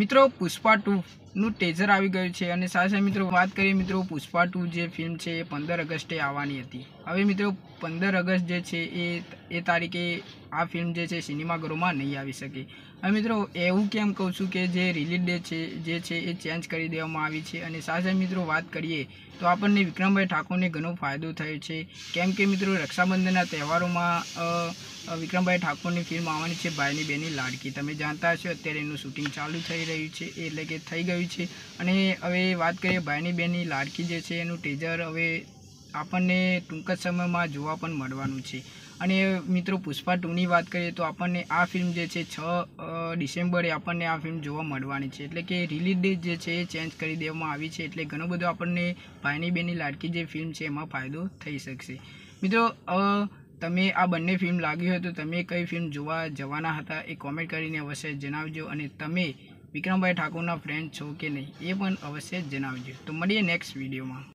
મિત્રો પુષ્પા ટુ નું ટેઝર આવી ગયું છે અને સાથે મિત્રો વાત કરીએ મિત્રો પુષ્પા ટુ જે ફિલ્મ છે એ પંદર ઓગસ્ટે આવવાની હતી હવે મિત્રો પંદર ઓગસ્ટ જે છે એ એ તારીખે આ ફિલ્મ જે છે સિનેમાઘરોમાં નહીં આવી શકે હવે મિત્રો એવું કેમ કહું છું કે જે રિલીઝ ડે છે જે છે એ ચેન્જ કરી દેવામાં આવી છે અને સાથે મિત્રો વાત કરીએ તો આપણને વિક્રમભાઈ ઠાકોરને ઘણો ફાયદો થયો છે કેમ કે મિત્રો રક્ષાબંધનના તહેવારોમાં વિક્રમભાઈ ઠાકોરની ફિલ્મ આવવાની છે ભાઈની બેની લાડકી તમે જાણતા હશો અત્યારે એનું શૂટિંગ ચાલુ થઈ રહ્યું છે એટલે કે થઈ ગયું આવ્યું છે અને હવે વાત કરીએ ભાઈની બહેનની લાડકી જે છે એનું ટેઝર હવે આપણને ટૂંક જ સમયમાં જોવા પણ મળવાનું છે અને મિત્રો પુષ્પા ટુની વાત કરીએ તો આપણને આ ફિલ્મ જે છે છ ડિસેમ્બરે આપણને આ ફિલ્મ જોવા મળવાની છે એટલે કે રિલીઝ ડેટ જે છે એ ચેન્જ કરી દેવામાં આવી છે એટલે ઘણો બધો આપણને ભાઈની બેની લાડકી જે ફિલ્મ છે એમાં ફાયદો થઈ શકશે મિત્રો તમે આ બંને ફિલ્મ લાગી હોય તો તમે કઈ ફિલ્મ જોવા જવાના હતા એ કોમેન્ટ કરીને અવશ્ય જણાવજો અને તમે વિક્રમભાઈ ઠાકોરના ફ્રેન્ડ છો કે નહીં એ પણ અવશ્ય જણાવજો તો મળીએ નેક્સ્ટ વિડીયોમાં